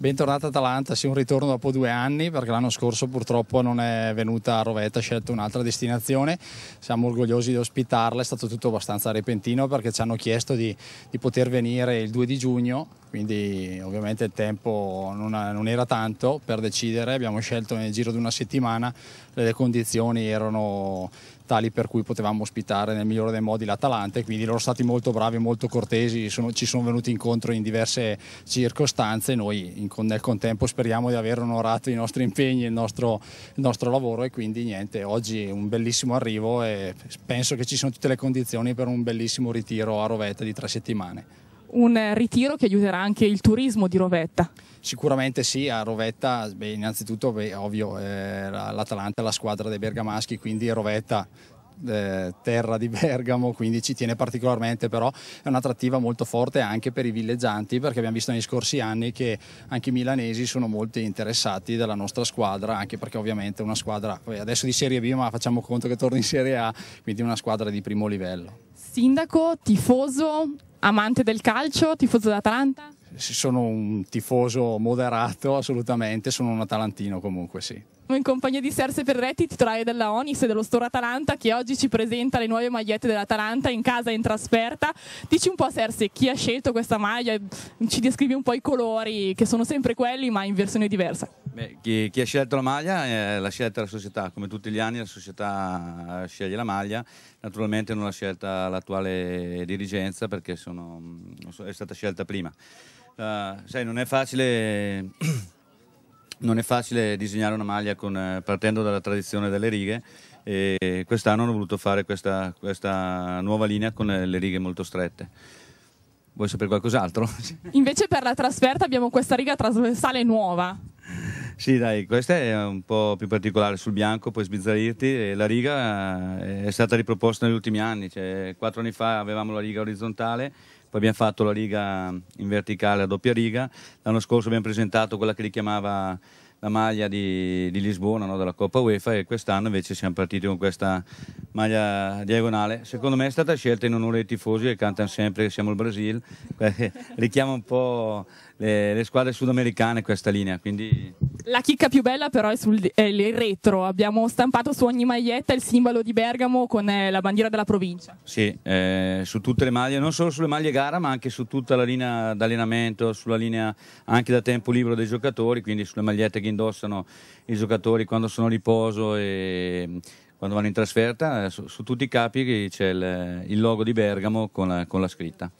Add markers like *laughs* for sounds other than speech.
Bentornata Atalanta, sì un ritorno dopo due anni perché l'anno scorso purtroppo non è venuta a Rovetta, ha scelto un'altra destinazione, siamo orgogliosi di ospitarla, è stato tutto abbastanza repentino perché ci hanno chiesto di, di poter venire il 2 di giugno, quindi ovviamente il tempo non, non, era tanto per decidere, abbiamo scelto nel giro di una settimana, le condizioni erano tali per cui potevamo ospitare nel migliore dei modi l'Atalante, quindi loro sono stati molto bravi molto cortesi, sono, ci sono venuti incontro in diverse circostanze, noi in, nel contempo speriamo di aver onorato i nostri impegni, il il nostro lavoro e quindi niente, oggi un bellissimo arrivo e penso che ci sono tutte le condizioni per un bellissimo ritiro a rovetta di tre settimane un ritiro che aiuterà anche il turismo di Rovetta. Sicuramente sì, a Rovetta, beh, innanzitutto beh, ovvio, eh, l'Atalanta è la squadra dei bergamaschi, quindi Rovetta eh, terra di *laughs* Bergamo, quindi ci tiene particolarmente, però è un'attrattiva molto forte anche per i villeggianti, perché abbiamo visto negli scorsi anni che anche i milanesi sono molto interessati dalla nostra squadra, anche perché ovviamente è una squadra adesso di Serie B, ma facciamo conto che torna in Serie A, quindi una squadra di primo livello sindaco, tifoso, amante del calcio, tifoso d'Atalanta? sono un tifoso moderato assolutamente, sono un atalantino comunque sì. In compagnia di Serse Ferretti, titolare della Onis e dello Store Atalanta, che oggi ci presenta le nuove magliette dell'Atalanta in casa e in trasferta. Dici un po', Serse, chi ha scelto questa maglia? Ci descrivi un po' i colori, che sono sempre quelli, ma in versione diversa. Beh, chi, chi, ha scelto la maglia eh, l'ha scelta la società, come tutti gli anni la società eh, sceglie la maglia, naturalmente non l'ha scelta l'attuale dirigenza perché sono, mm, è stata scelta prima. Uh, sai, non è facile... non è facile disegnare una maglia con, eh, partendo dalla tradizione delle righe e quest'anno hanno voluto fare questa, questa nuova linea con eh, le, righe molto strette. Vuoi sapere qualcos'altro? *laughs* Invece per la trasferta abbiamo questa riga trasversale nuova. Sì, dai, questa è un po' più particolare sul bianco, puoi sbizzarrirti. la riga è stata riproposta negli ultimi anni, cioè, quattro anni fa avevamo la riga orizzontale poi abbiamo fatto la riga in verticale a doppia riga, l'anno scorso abbiamo presentato quella che richiamava la maglia di, di Lisbona no, della Coppa UEFA e quest'anno invece siamo partiti con questa maglia diagonale. Secondo me è stata scelta in onore ai tifosi che cantano sempre che siamo il Brasil, richiama un po' le, le squadre sudamericane questa linea, quindi la chicca più bella però è, sul, è il retro, abbiamo stampato su ogni maglietta il simbolo di Bergamo con eh, la bandiera della provincia. Sì, eh, su tutte le maglie, non solo sulle maglie gara ma anche su tutta la linea d'allenamento, sulla linea anche da tempo libero dei giocatori, quindi sulle magliette che indossano i giocatori quando sono a riposo e mm, quando vanno in trasferta, eh, su, su tutti i capi c'è il, il, logo di Bergamo con la, con la scritta.